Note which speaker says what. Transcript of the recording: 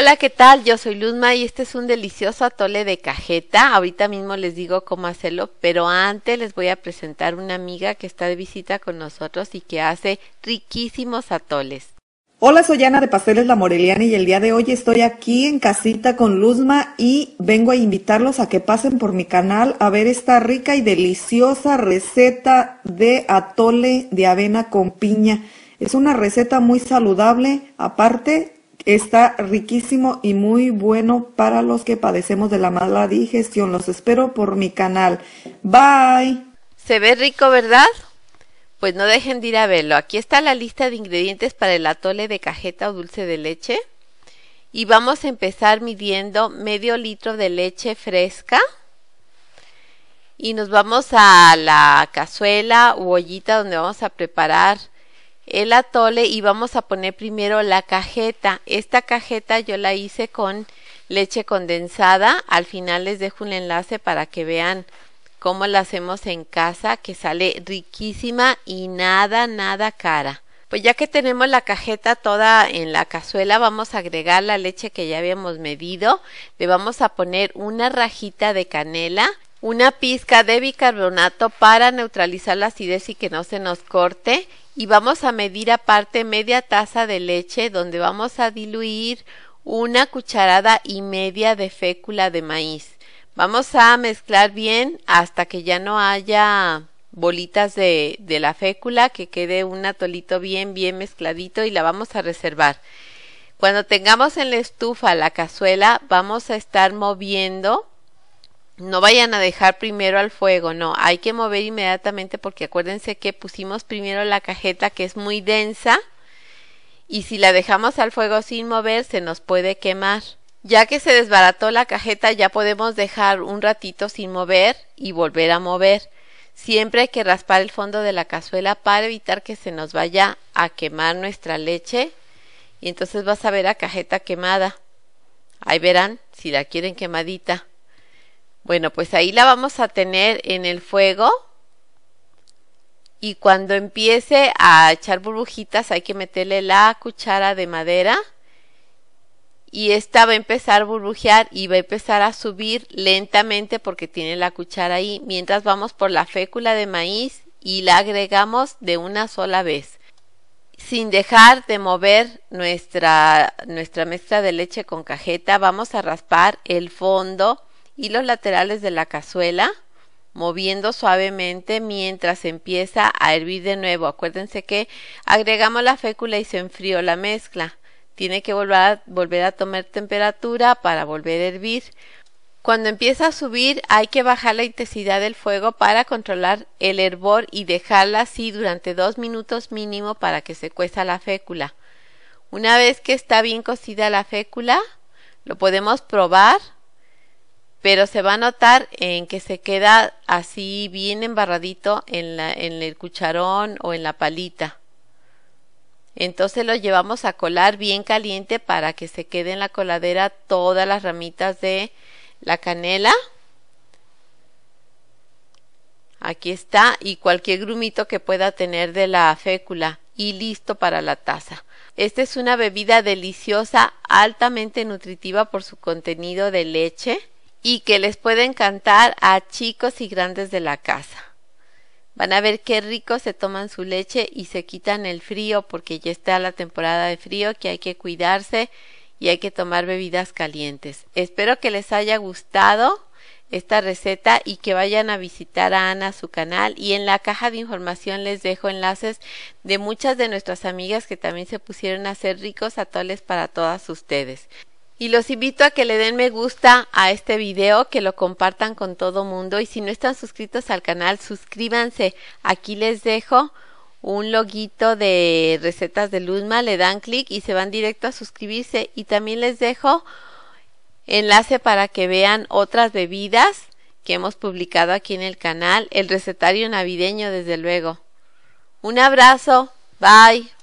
Speaker 1: Hola, ¿qué tal? Yo soy Luzma y este es un delicioso atole de cajeta. Ahorita mismo les digo cómo hacerlo, pero antes les voy a presentar una amiga que está de visita con nosotros y que hace riquísimos atoles.
Speaker 2: Hola, soy Ana de Pasteles La Moreliana y el día de hoy estoy aquí en casita con Luzma y vengo a invitarlos a que pasen por mi canal a ver esta rica y deliciosa receta de atole de avena con piña. Es una receta muy saludable, aparte Está riquísimo y muy bueno para los que padecemos de la mala digestión. Los espero por mi canal. Bye.
Speaker 1: Se ve rico, ¿verdad? Pues no dejen de ir a verlo. Aquí está la lista de ingredientes para el atole de cajeta o dulce de leche. Y vamos a empezar midiendo medio litro de leche fresca. Y nos vamos a la cazuela u ollita donde vamos a preparar el atole y vamos a poner primero la cajeta. Esta cajeta yo la hice con leche condensada. Al final les dejo un enlace para que vean cómo la hacemos en casa, que sale riquísima y nada, nada cara. Pues ya que tenemos la cajeta toda en la cazuela, vamos a agregar la leche que ya habíamos medido. Le vamos a poner una rajita de canela, una pizca de bicarbonato para neutralizar la acidez y que no se nos corte y vamos a medir aparte media taza de leche donde vamos a diluir una cucharada y media de fécula de maíz. Vamos a mezclar bien hasta que ya no haya bolitas de, de la fécula, que quede un atolito bien, bien mezcladito y la vamos a reservar. Cuando tengamos en la estufa la cazuela, vamos a estar moviendo no vayan a dejar primero al fuego, no, hay que mover inmediatamente porque acuérdense que pusimos primero la cajeta que es muy densa y si la dejamos al fuego sin mover se nos puede quemar. Ya que se desbarató la cajeta ya podemos dejar un ratito sin mover y volver a mover. Siempre hay que raspar el fondo de la cazuela para evitar que se nos vaya a quemar nuestra leche y entonces vas a ver a cajeta quemada. Ahí verán si la quieren quemadita. Bueno, pues ahí la vamos a tener en el fuego y cuando empiece a echar burbujitas hay que meterle la cuchara de madera y esta va a empezar a burbujear y va a empezar a subir lentamente porque tiene la cuchara ahí mientras vamos por la fécula de maíz y la agregamos de una sola vez sin dejar de mover nuestra, nuestra mezcla de leche con cajeta vamos a raspar el fondo y los laterales de la cazuela moviendo suavemente mientras empieza a hervir de nuevo. Acuérdense que agregamos la fécula y se enfrió la mezcla. Tiene que volver a, volver a tomar temperatura para volver a hervir. Cuando empieza a subir hay que bajar la intensidad del fuego para controlar el hervor y dejarla así durante dos minutos mínimo para que se cueza la fécula. Una vez que está bien cocida la fécula, lo podemos probar pero se va a notar en que se queda así bien embarradito en, la, en el cucharón o en la palita. Entonces lo llevamos a colar bien caliente para que se quede en la coladera todas las ramitas de la canela. Aquí está y cualquier grumito que pueda tener de la fécula y listo para la taza. Esta es una bebida deliciosa, altamente nutritiva por su contenido de leche y que les puede encantar a chicos y grandes de la casa. Van a ver qué ricos se toman su leche y se quitan el frío porque ya está la temporada de frío que hay que cuidarse y hay que tomar bebidas calientes. Espero que les haya gustado esta receta y que vayan a visitar a Ana su canal y en la caja de información les dejo enlaces de muchas de nuestras amigas que también se pusieron a hacer ricos atoles para todas ustedes y los invito a que le den me gusta a este video, que lo compartan con todo mundo y si no están suscritos al canal, suscríbanse. Aquí les dejo un loguito de recetas de Luzma, le dan clic y se van directo a suscribirse y también les dejo enlace para que vean otras bebidas que hemos publicado aquí en el canal, el recetario navideño desde luego. Un abrazo, bye.